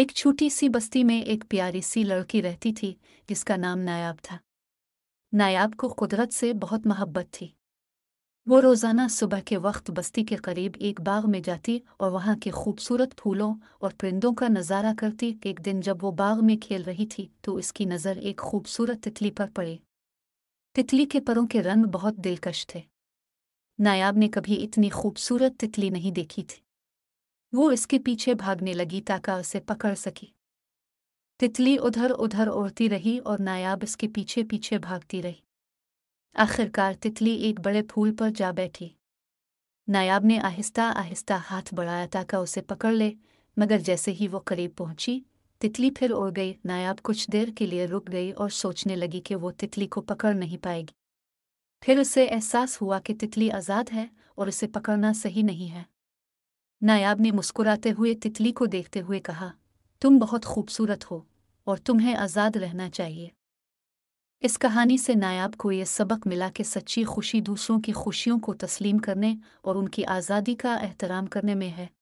एक छोटी सी बस्ती में एक प्यारी सी लड़की रहती थी जिसका नाम नायाब था नायाब को कुदरत से बहुत मोहब्बत थी वो रोज़ाना सुबह के वक्त बस्ती के करीब एक बाग में जाती और वहाँ के खूबसूरत फूलों और परिंदों का नज़ारा करती एक दिन जब वो बाग में खेल रही थी तो इसकी नज़र एक खूबसूरत तितली पर पड़ी तितली के परों के रंग बहुत दिलकश थे नायाब ने कभी इतनी खूबसूरत तितली नहीं देखी थी वो इसके पीछे भागने लगी ताका उसे पकड़ सकी तितली उधर उधर उड़ती रही और नायाब इसके पीछे पीछे भागती रही आखिरकार तितली एक बड़े फूल पर जा बैठी नायाब ने आहिस्ता आहिस्ता हाथ बढ़ाया ताका उसे पकड़ ले मगर जैसे ही वो करीब पहुंची तितली फिर उड़ गई नायाब कुछ देर के लिए रुक गई और सोचने लगी कि वो तितली को पकड़ नहीं पाएगी फिर उसे एहसास हुआ कि तितली आज़ाद है और उसे पकड़ना सही नहीं है नायाब ने मुस्कुराते हुए तितली को देखते हुए कहा तुम बहुत खूबसूरत हो और तुम्हें आज़ाद रहना चाहिए इस कहानी से नायाब को यह सबक मिला कि सच्ची खुशी दूसरों की खुशियों को तस्लीम करने और उनकी आज़ादी का एहतराम करने में है